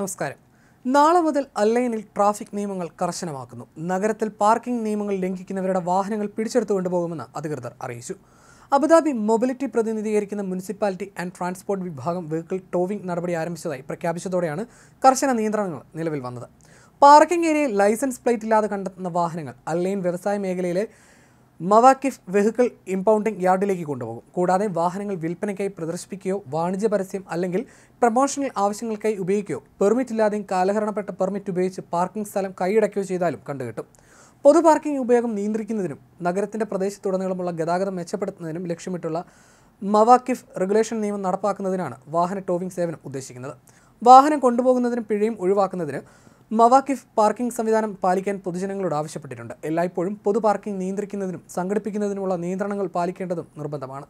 നമസ്കാരം നാളെ മുതൽ അല്ലൈനിൽ ട്രാഫിക് നിയമങ്ങൾ കർശനമാക്കുന്നു നഗരത്തിൽ പാർക്കിംഗ് നിയമങ്ങൾ ലംഘിക്കുന്നവരുടെ വാഹനങ്ങൾ പിടിച്ചെടുത്തു കൊണ്ടുപോകുമെന്ന് അധികൃതർ അറിയിച്ചു അബുദാബി മൊബിലിറ്റി പ്രതിനിധീകരിക്കുന്ന മുനിസിപ്പാലിറ്റി ആൻഡ് ട്രാൻസ്പോർട്ട് വിഭാഗം വെഹിക്കിൾ ടോവിംഗ് നടപടി ആരംഭിച്ചതായി പ്രഖ്യാപിച്ചതോടെയാണ് കർശന നിയന്ത്രണങ്ങൾ നിലവിൽ വന്നത് പാർക്കിംഗ് ഏരിയയിൽ ലൈസൻസ് പ്ലേറ്റ് ഇല്ലാതെ കണ്ടെത്തുന്ന വാഹനങ്ങൾ അല്ലൈൻ വ്യവസായ മേഖലയിലെ മവാക്കിഫ് വെഹിക്കിൾ ഇമ്പൗണ്ടിംഗ് യാർഡിലേക്ക് കൊണ്ടുപോകും കൂടാതെ വാഹനങ്ങൾ വിൽപ്പനയ്ക്കായി പ്രദർശിപ്പിക്കുകയോ വാണിജ്യ പരസ്യം അല്ലെങ്കിൽ പ്രൊമോഷണൽ ആവശ്യങ്ങൾക്കായി ഉപയോഗിക്കുകയോ പെർമിറ്റ് ഇല്ലാതെയും കാലഹരണപ്പെട്ട പെർമിറ്റ് ഉപയോഗിച്ച് പാർക്കിംഗ് സ്ഥലം കൈയടക്കുകയോ ചെയ്താലും കണ്ടുകിട്ടും പൊതു പാർക്കിംഗ് ഉപയോഗം നിയന്ത്രിക്കുന്നതിനും നഗരത്തിൻ്റെ പ്രദേശത്തുടനീളമുള്ള ഗതാഗതം മെച്ചപ്പെടുത്തുന്നതിനും ലക്ഷ്യമിട്ടുള്ള മവാക്കിഫ് റെഗുലേഷൻ നിയമം നടപ്പാക്കുന്നതിനാണ് വാഹന ടോവിംഗ് സേവനം ഉദ്ദേശിക്കുന്നത് വാഹനം കൊണ്ടുപോകുന്നതിനും പിഴയും ഒഴിവാക്കുന്നതിന് മവാക്കിഫ് പാർക്കിംഗ് സംവിധാനം പാലിക്കാൻ പൊതുജനങ്ങളോട് ആവശ്യപ്പെട്ടിട്ടുണ്ട് എല്ലായ്പ്പോഴും പൊതു പാർക്കിംഗ് നിയന്ത്രിക്കുന്നതിനും സംഘടിപ്പിക്കുന്നതിനുമുള്ള നിയന്ത്രണങ്ങൾ പാലിക്കേണ്ടതും നിർബന്ധമാണ്